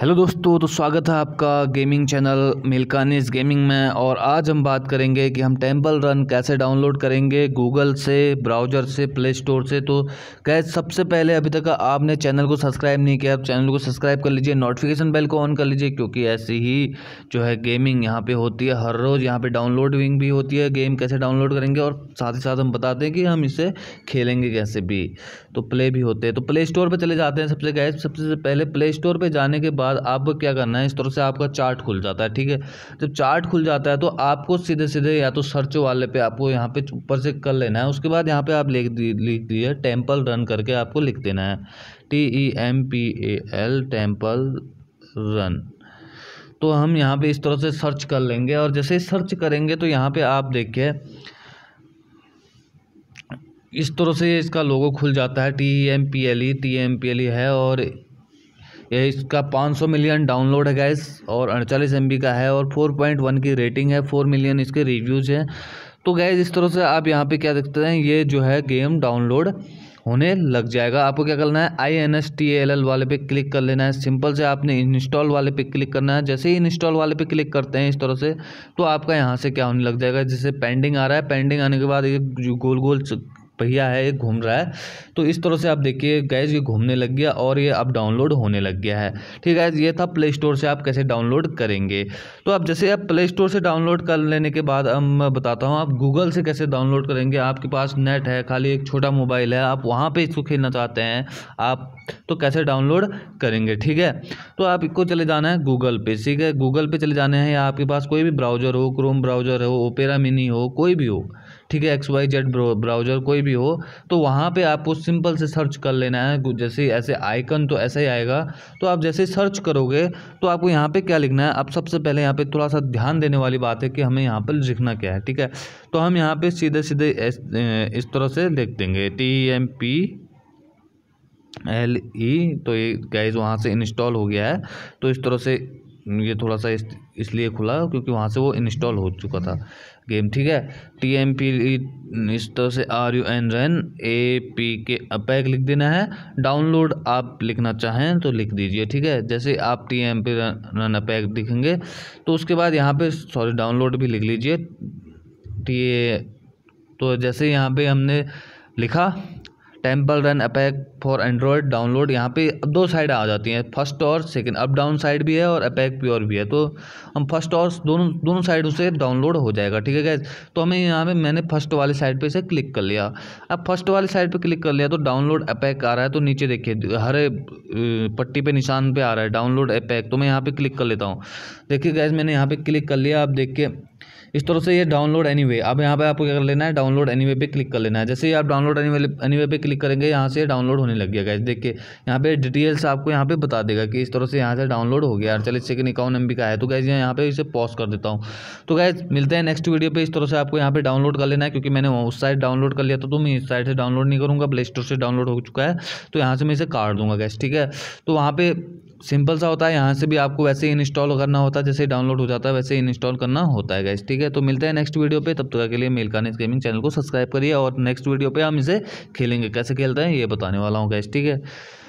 hello दोस्तों तो स्वागत है आपका गेमिंग चैनल मिल्कानीस गेमिंग में और आज हम बात करेंगे कि हम टेम्पल रन कैसे डाउनलोड करेंगे गूगल से ब्राउज़र से प्ले स्टोर से तो कैसे सबसे पहले अभी तक आपने चैनल को सब्सक्राइब नहीं किया आप चैनल को सब्सक्राइब कर लीजिए नोटिफिकेशन बेल को ऑन कर लीजिए क्योंकि ऐसी ही जो है गेमिंग यहाँ पर होती है हर रोज़ यहाँ पर डाउनलोडिंग भी होती है गेम कैसे डाउनलोड करेंगे और साथ ही साथ हम बताते हैं कि हम इसे खेलेंगे कैसे भी तो प्ले भी होते हैं तो प्ले स्टोर पर चले जाते हैं सबसे गए सबसे पहले प्ले स्टोर पर जाने के बाद बाद अब क्या करना है इस तरह से आपका चार्ट खुल जाता है ठीक है जब चार्ट खुल जाता है तो आपको सीधे सीधे या तो सर्च वाले पे आपको यहाँ पे ऊपर से कर लेना है उसके बाद यहाँ पे आप लिख लिख टेम्पल रन करके आपको लिख देना है T E M P A L Temple Run तो हम यहाँ पे इस तरह से सर्च कर लेंगे और जैसे सर्च करेंगे तो यहाँ पे आप देखिए इस तरह से इसका लोगो खुल जाता है T M P L E T M P L E है और ये इसका 500 मिलियन डाउनलोड है गैस और अड़चालीस एम का है और 4.1 की रेटिंग है 4 मिलियन इसके रिव्यूज़ हैं तो गैस इस तरह से आप यहाँ पे क्या देखते हैं ये जो है गेम डाउनलोड होने लग जाएगा आपको क्या करना है I N S T L L वाले पे क्लिक कर लेना है सिंपल से आपने इंस्टॉल वाले पे क्लिक करना है जैसे ही इंस्टॉल वाले पे क्लिक करते हैं इस तरह से तो आपका यहाँ से क्या होने लग जाएगा जैसे पेंडिंग आ रहा है पेंडिंग आने के बाद ये गोल गोल पहिया है ये घूम रहा है तो इस तरह से आप देखिए गैज ये घूमने लग गया और ये अब डाउनलोड होने लग गया है ठीक है ये था प्ले स्टोर से आप कैसे डाउनलोड करेंगे तो आप जैसे आप प्ले स्टोर से डाउनलोड कर लेने के बाद अब मैं बताता हूँ आप गूगल से कैसे डाउनलोड करेंगे आपके पास नेट है खाली एक छोटा मोबाइल है आप वहाँ पर इसको खेलना चाहते हैं आप तो कैसे डाउनलोड करेंगे ठीक है तो आपको चले जाना है गूगल पे ठीक है गूगल पे चले जाने हैं या आपके पास कोई भी ब्राउज़र हो क्रोम ब्राउज़र हो ओपेरा मिनी हो कोई भी हो ठीक है एक्स वाई जेड ब्राउज़र कोई भी हो तो वहाँ पे आपको सिंपल से सर्च कर लेना है जैसे ऐसे आइकन तो ऐसा ही आएगा तो आप जैसे सर्च करोगे तो आपको यहाँ पे क्या लिखना है आप सबसे पहले यहाँ पे थोड़ा सा ध्यान देने वाली बात है कि हमें यहाँ पर लिखना क्या है ठीक है तो हम यहाँ पर सीधे सीधे इस तरह से लिख देंगे T M P L E तो ये गाइज वहाँ से इंस्टॉल हो गया है तो इस तरह से ये थोड़ा सा इस इसलिए खुला क्योंकि वहाँ से वो इंस्टॉल हो चुका था गेम ठीक है टी एम पी इस तरह से R U N run A P K APK लिख देना है डाउनलोड आप लिखना चाहें तो लिख दीजिए ठीक है जैसे आप T M P run APK लिखेंगे तो उसके बाद यहाँ पे सॉरी डाउनलोड भी लिख लीजिए टी तो जैसे यहाँ पे हमने लिखा Temple Run APK for Android download यहाँ पे दो साइड आ जाती हैं फर्स्ट और सेकंड अप डाउन साइड भी है और अपैक प्योर भी है तो हम फर्स्ट और दोनों दोनों साइड से डाउनलोड हो जाएगा ठीक है गैस तो हमें यहाँ पे मैंने फर्स्ट वाले साइड पे इसे क्लिक कर लिया अब फर्स्ट वाले साइड पर क्लिक कर लिया तो डाउनलोड अपैक आ रहा है तो नीचे देखिए हरे पट्टी पर निशान पर आ रहा है डाउनलोड अपैक तो मैं यहाँ पर क्लिक कर लेता हूँ देखिए गैस मैंने यहाँ पर क्लिक कर लिया आप के इस तरह से ये डाउनलोड एनी वे अब यहाँ पे आपको क्या कर लेना है डाउनलोड एनी वे पे क्लिक कर लेना है जैसे ही आप डाउनलोड एनी वे पे क्लिक करेंगे यहाँ से डाउनलोड होने लग गया गैस के यहाँ पे डिटेल्स आपको यहाँ पे बता देगा कि इस तरह से यहाँ से डाउनलोड हो गया चलिए सेकंड अकाउंट एम का है तो गैस यहाँ पे इसे पॉज कर देता हूँ तो गैस मिलते हैं नेक्स्ट वीडियो पर इस तरह से आपको यहाँ पर डाउनलोड कर लेना है क्योंकि मैंने उस साइड डाउनलोड कर लिया था तो मैं इस साइड से डाउनलोड नहीं करूँगा प्ले स्टोर से डाउनलोड हो चुका है तो यहाँ से मैं इसे काट दूंगा गैस ठीक है तो वहाँ पर सिंपल सा होता है यहाँ से भी आपको वैसे ही इंस्टॉल करना होता है जैसे डाउनलोड हो जाता है वैसे इंस्टॉल करना होता है गैस ठीक है तो मिलते हैं नेक्स्ट वीडियो पे तब तक के लिए मेलकानिज गेमिंग चैनल को सब्सक्राइब करिए और नेक्स्ट वीडियो पे हम इसे खेलेंगे कैसे खेलते हैं ये बताने वाला हूँ गैस ठीक है